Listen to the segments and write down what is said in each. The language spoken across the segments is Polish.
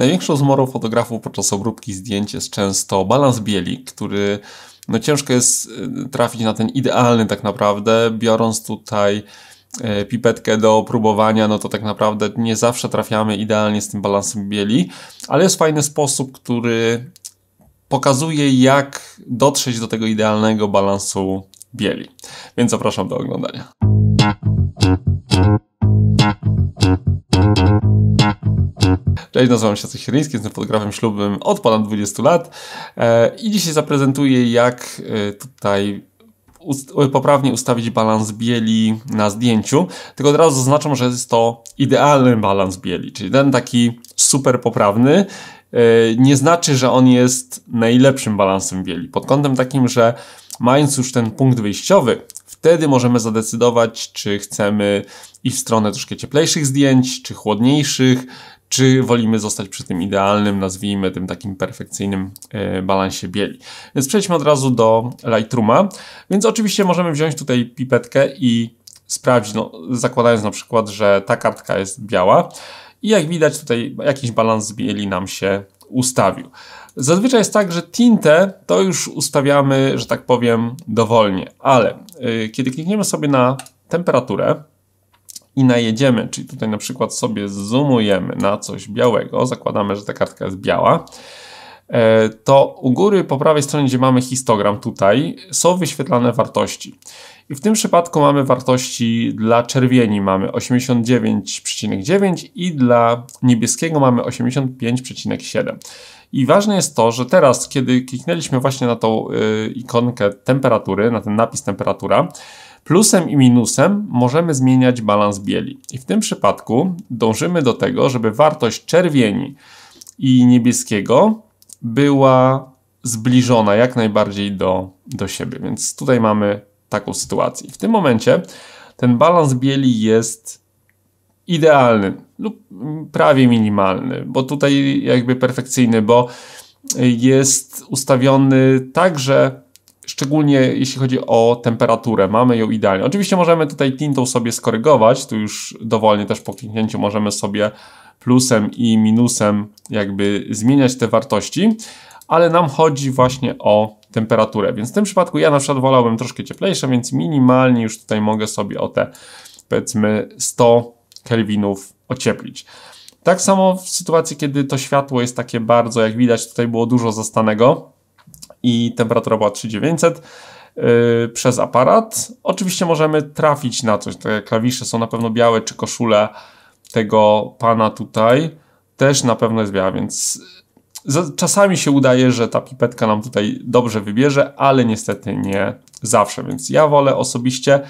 Największą zmorą fotografów podczas obróbki zdjęć jest często balans bieli, który no ciężko jest y, trafić na ten idealny tak naprawdę, biorąc tutaj y, pipetkę do próbowania, no to tak naprawdę nie zawsze trafiamy idealnie z tym balansem bieli, ale jest fajny sposób, który pokazuje jak dotrzeć do tego idealnego balansu bieli. Więc zapraszam do oglądania. Cześć, nazywam się Jacek Siryński, jestem fotografem ślubnym od ponad 20 lat e, i dzisiaj zaprezentuję jak e, tutaj poprawnie ustawić balans bieli na zdjęciu, tylko od razu zaznaczam, że jest to idealny balans bieli, czyli ten taki super poprawny, e, nie znaczy, że on jest najlepszym balansem bieli. Pod kątem takim, że mając już ten punkt wyjściowy, wtedy możemy zadecydować, czy chcemy iść w stronę troszkę cieplejszych zdjęć, czy chłodniejszych, czy wolimy zostać przy tym idealnym, nazwijmy tym takim perfekcyjnym e, balansie bieli. Więc przejdźmy od razu do Lightrooma. Więc oczywiście możemy wziąć tutaj pipetkę i sprawdzić, no, zakładając na przykład, że ta kartka jest biała i jak widać tutaj jakiś balans bieli nam się ustawił. Zazwyczaj jest tak, że tintę to już ustawiamy, że tak powiem, dowolnie, ale yy, kiedy klikniemy sobie na temperaturę, i najedziemy, czyli tutaj na przykład sobie zoomujemy na coś białego, zakładamy, że ta kartka jest biała, e, to u góry po prawej stronie, gdzie mamy histogram tutaj, są wyświetlane wartości. I w tym przypadku mamy wartości dla czerwieni mamy 89,9 i dla niebieskiego mamy 85,7. I ważne jest to, że teraz, kiedy kliknęliśmy właśnie na tą y, ikonkę temperatury, na ten napis temperatura, Plusem i minusem możemy zmieniać balans bieli. I w tym przypadku dążymy do tego, żeby wartość czerwieni i niebieskiego była zbliżona jak najbardziej do, do siebie. Więc tutaj mamy taką sytuację. w tym momencie ten balans bieli jest idealny lub prawie minimalny, bo tutaj jakby perfekcyjny, bo jest ustawiony tak, że szczególnie jeśli chodzi o temperaturę. Mamy ją idealnie. Oczywiście możemy tutaj tintą sobie skorygować, tu już dowolnie też po kliknięciu możemy sobie plusem i minusem jakby zmieniać te wartości, ale nam chodzi właśnie o temperaturę, więc w tym przypadku ja na przykład wolałbym troszkę cieplejsze, więc minimalnie już tutaj mogę sobie o te powiedzmy 100 kelwinów ocieplić. Tak samo w sytuacji, kiedy to światło jest takie bardzo, jak widać tutaj było dużo zastanego, i temperatura była 3900 y, przez aparat. Oczywiście możemy trafić na coś. Te klawisze są na pewno białe, czy koszule tego pana tutaj też na pewno jest biała, więc czasami się udaje, że ta pipetka nam tutaj dobrze wybierze, ale niestety nie zawsze, więc ja wolę osobiście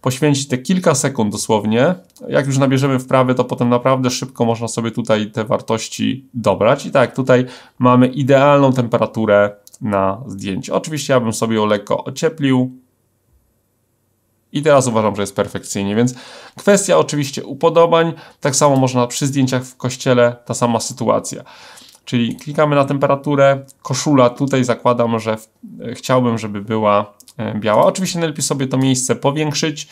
poświęcić te kilka sekund dosłownie. Jak już nabierzemy wprawy, to potem naprawdę szybko można sobie tutaj te wartości dobrać. I tak, tutaj mamy idealną temperaturę na zdjęciu. Oczywiście ja bym sobie ją lekko ocieplił. I teraz uważam, że jest perfekcyjnie, więc kwestia oczywiście upodobań. Tak samo można przy zdjęciach w kościele, ta sama sytuacja. Czyli klikamy na temperaturę, koszula, tutaj zakładam, że chciałbym, żeby była e, biała. Oczywiście najlepiej sobie to miejsce powiększyć,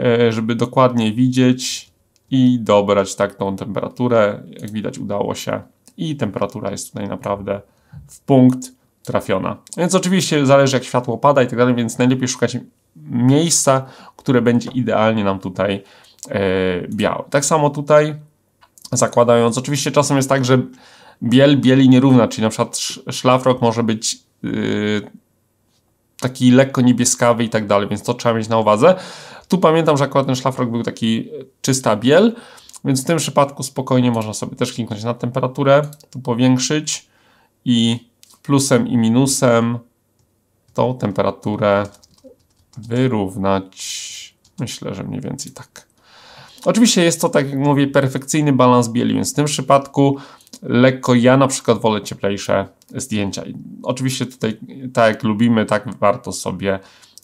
e, żeby dokładnie widzieć i dobrać tak tą temperaturę. Jak widać udało się i temperatura jest tutaj naprawdę w punkt trafiona. Więc oczywiście zależy jak światło pada i tak dalej, więc najlepiej szukać miejsca, które będzie idealnie nam tutaj e, biało. białe. Tak samo tutaj zakładając, oczywiście czasem jest tak, że biel bieli nierówna, czyli na przykład szlafrok może być e, taki lekko niebieskawy i tak dalej, więc to trzeba mieć na uwadze. Tu pamiętam, że akurat ten szlafrok był taki e, czysta biel, więc w tym przypadku spokojnie można sobie też kliknąć na temperaturę, tu powiększyć i plusem i minusem tą temperaturę wyrównać. Myślę, że mniej więcej tak. Oczywiście jest to, tak jak mówię, perfekcyjny balans bieli, więc w tym przypadku lekko ja na przykład wolę cieplejsze zdjęcia. Oczywiście tutaj tak jak lubimy, tak warto sobie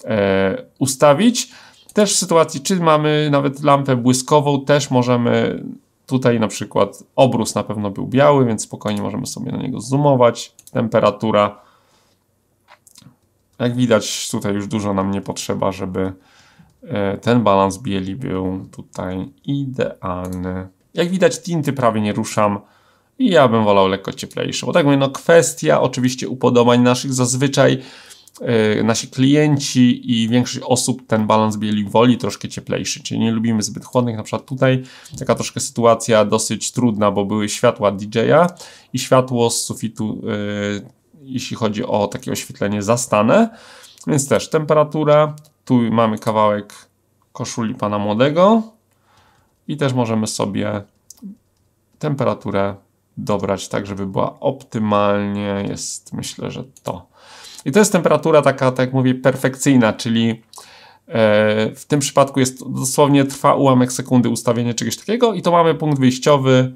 e, ustawić. Też w sytuacji, czy mamy nawet lampę błyskową, też możemy Tutaj na przykład obrus na pewno był biały, więc spokojnie możemy sobie na niego zoomować. Temperatura. Jak widać tutaj już dużo nam nie potrzeba, żeby e, ten balans bieli był tutaj idealny. Jak widać tinty prawie nie ruszam i ja bym wolał lekko cieplejsze, bo tak mówię, no kwestia oczywiście upodobań naszych zazwyczaj E, nasi klienci i większość osób ten balans bieli woli troszkę cieplejszy, czyli nie lubimy zbyt chłodnych, na przykład tutaj taka troszkę sytuacja dosyć trudna, bo były światła DJ-a i światło z sufitu, yy, jeśli chodzi o takie oświetlenie zastane, więc też temperatura, tu mamy kawałek koszuli pana młodego i też możemy sobie temperaturę dobrać tak, żeby była optymalnie, jest myślę, że to. I to jest temperatura taka, tak jak mówię, perfekcyjna, czyli e, w tym przypadku jest dosłownie trwa ułamek sekundy ustawienie czegoś takiego i to mamy punkt wyjściowy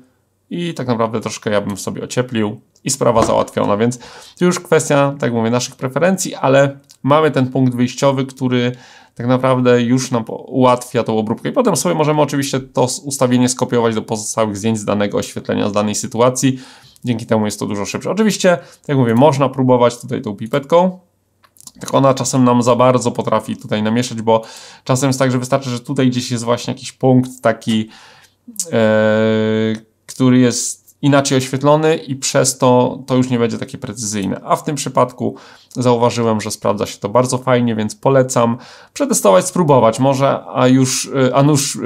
i tak naprawdę troszkę ja bym sobie ocieplił i sprawa załatwiona, więc to już kwestia, tak mówię, naszych preferencji, ale mamy ten punkt wyjściowy, który tak naprawdę już nam ułatwia tą obróbkę i potem sobie możemy oczywiście to ustawienie skopiować do pozostałych zdjęć z danego oświetlenia, z danej sytuacji Dzięki temu jest to dużo szybsze. Oczywiście, jak mówię, można próbować tutaj tą pipetką, tak ona czasem nam za bardzo potrafi tutaj namieszać, bo czasem jest tak, że wystarczy, że tutaj gdzieś jest właśnie jakiś punkt taki, e, który jest inaczej oświetlony i przez to to już nie będzie takie precyzyjne. A w tym przypadku zauważyłem, że sprawdza się to bardzo fajnie, więc polecam przetestować, spróbować może, a już, e, a nuż e,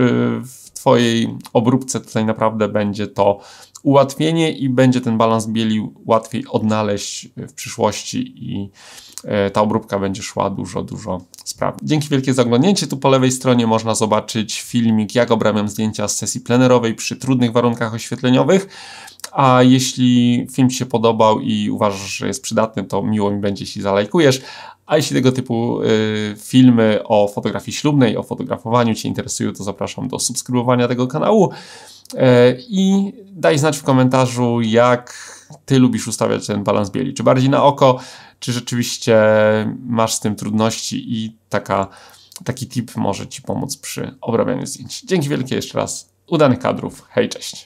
Twojej obróbce tutaj naprawdę będzie to ułatwienie i będzie ten balans bieli łatwiej odnaleźć w przyszłości i e, ta obróbka będzie szła dużo, dużo sprawniej. Dzięki wielkie za oglądnięcie. Tu po lewej stronie można zobaczyć filmik, jak obrabiam zdjęcia z sesji plenerowej przy trudnych warunkach oświetleniowych. A jeśli film Ci się podobał i uważasz, że jest przydatny, to miło mi będzie, jeśli zalajkujesz. A jeśli tego typu y, filmy o fotografii ślubnej, o fotografowaniu Cię interesują, to zapraszam do subskrybowania tego kanału. E, I daj znać w komentarzu, jak Ty lubisz ustawiać ten balans bieli. Czy bardziej na oko, czy rzeczywiście masz z tym trudności i taka, taki tip może Ci pomóc przy obrabianiu zdjęć. Dzięki wielkie jeszcze raz. Udanych kadrów. Hej, cześć.